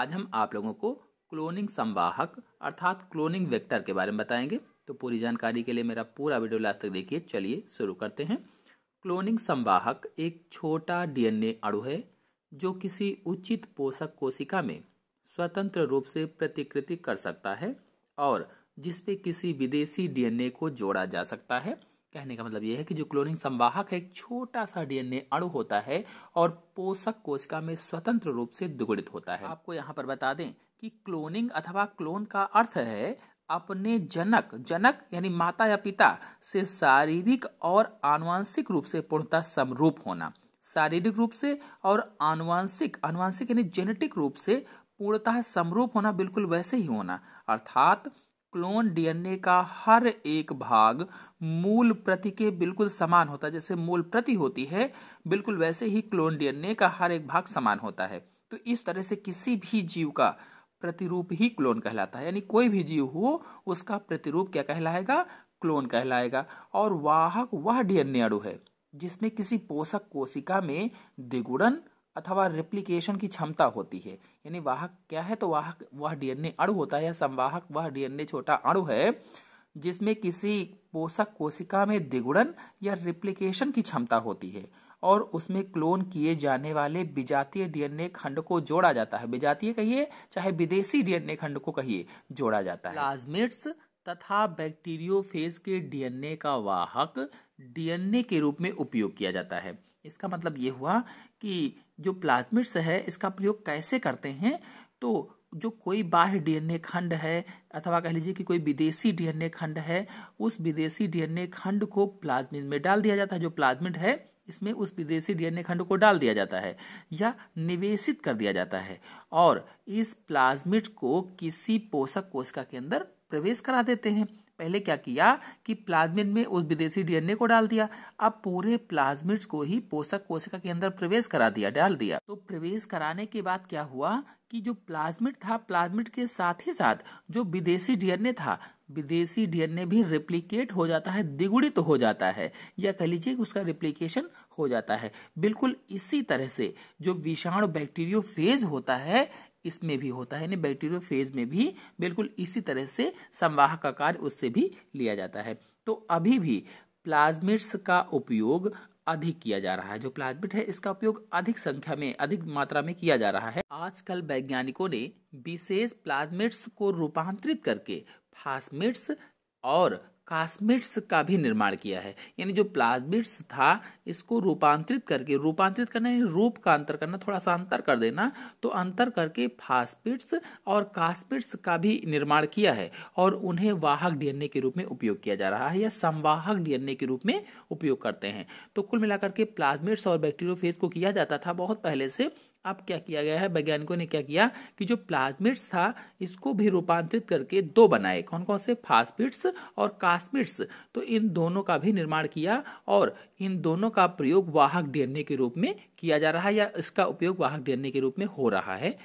आज हम आप लोगों को क्लोनिंग संवाहक अर्थात क्लोनिंग वेक्टर के बारे में बताएंगे तो पूरी जानकारी के लिए मेरा पूरा वीडियो लास्ट तक देखिए चलिए शुरू करते हैं क्लोनिंग संवाहक एक छोटा डीएनए अणु है जो किसी उचित पोषक कोशिका में स्वतंत्र रूप से प्रतिकृति कर सकता है और जिसपे किसी विदेशी डीएनए को जोड़ा जा सकता है कहने का मतलब यह है कि जो क्लोनिंग संवाहक है एक छोटा सा डीएनए अणु होता है और पोषक कोशिका में स्वतंत्र रूप से दुगड़ित होता है आपको यहाँ पर बता दें कि क्लोनिंग अथवा क्लोन का अर्थ है अपने जनक जनक यानी माता या पिता से शारीरिक और आनुवांशिक रूप से पूर्णतः समरूप होना शारीरिक रूप से और आनुवांशिक आनुवांशिक यानी जेनेटिक रूप से पूर्णतः समरूप होना बिल्कुल वैसे ही होना अर्थात क्लोन डीएनए का हर एक भाग मूल प्रति के बिल्कुल समान होता है जैसे मूल प्रति होती है बिल्कुल वैसे ही क्लोन डीएनए का हर एक भाग समान होता है तो इस तरह से किसी भी जीव का प्रतिरूप ही क्लोन कहलाता है यानी कोई भी जीव हो उसका प्रतिरूप क्या कहलाएगा क्लोन कहलाएगा और वाहक वह डीएनए अड़ु है जिसमें किसी पोषक कोशिका में द्विगुणन अथवा रिप्लिकेशन की क्षमता होती है यानी वाहक क्या है तो वाहक वह डीएनए अणु होता है या संवाहक वह डीएनए छोटा अणु है जिसमें किसी पोषक कोशिका में द्विगुणन या रिप्लिकेशन की क्षमता होती है और उसमें क्लोन किए जाने वाले विजातीय डीएनए खंड को जोड़ा जाता है विजातीय कहिए चाहे विदेशी डीएनए खंड को कहिए जोड़ा जाता है प्लाज्मिड्स तथा बैक्टीरियोफेज के डीएनए का वाहक डीएनए के रूप में उपयोग किया जाता है इसका मतलब ये हुआ कि जो प्लाज्मिड्स है इसका प्रयोग कैसे करते हैं तो जो कोई बाह्य डीएनए खंड है अथवा कह लीजिए कि कोई विदेशी डीएनए खंड है उस विदेशी डीएनए खंड को प्लाज्मिड में डाल दिया जाता है जो प्लाज्मिड है इसमें उस विदेशी डीएनए खंड को डाल दिया जाता है या निवेशित कर दिया जाता है और इस प्लाज्मिड को किसी पोषक कोशिका के अंदर प्रवेश करा देते हैं पहले क्या किया कि प्लाज्मिड में उस विदेशी डीएनए को डाल दिया अब पूरे प्लाज्मिड को ही पोषक कोशिका के अंदर प्रवेश करा दिया डाल दिया तो प्रवेश कराने के बाद क्या हुआ कि जो प्लाज्मिड था प्लाज्मिड के साथ ही साथ जो विदेशी डीएनए था विदेशी डीएनए भी रिप्लीकेट हो जाता है द्विगुणित तो हो जाता है या कह लीजिए उसका रिप्लीकेशन हो जाता है बिल्कुल इसी तरह से जो विषाणु बैक्टीरियो फेज होता है इसमें भी होता है यानी बैक्टीरियो फेज में भी बिल्कुल इसी तरह से संवाह का कार्य उससे भी लिया जाता है तो अभी भी प्लाज्मिड्स का उपयोग अधिक किया जा रहा है जो प्लाजमिट है इसका उपयोग अधिक संख्या में अधिक मात्रा में किया जा रहा है आजकल वैज्ञानिकों ने विशेष प्लाज्मिट्स को रूपांतरित करके फास्मिट्स और कास्मिट्स का भी निर्माण किया है यानी जो प्लाज्मिट्स था इसको रूपांतरित करके रूपांतरित करना यानी रूप का अंतर करना थोड़ा सा अंतर कर देना तो अंतर करके फास्पिट्स और कास्पिट्स का भी निर्माण किया है और उन्हें वाहक डीएनए के रूप में उपयोग किया जा रहा है या संवाहक डीएनए के रूप में उपयोग करते हैं तो कुल मिलाकर के प्लाज्मिट्स और बैक्टीरियोफेज को किया जाता था बहुत पहले से अब क्या किया गया है वैज्ञानिकों ने क्या किया कि जो प्लाज्मिट्स था इसको भी रूपांतरित करके दो बनाए कौन कौन से फास्पिट्स और कास्मिट्स तो इन दोनों का भी निर्माण किया और इन दोनों का प्रयोग वाहक डीएनए के रूप में किया जा रहा है या इसका उपयोग वाहक डीएनए के रूप में हो रहा है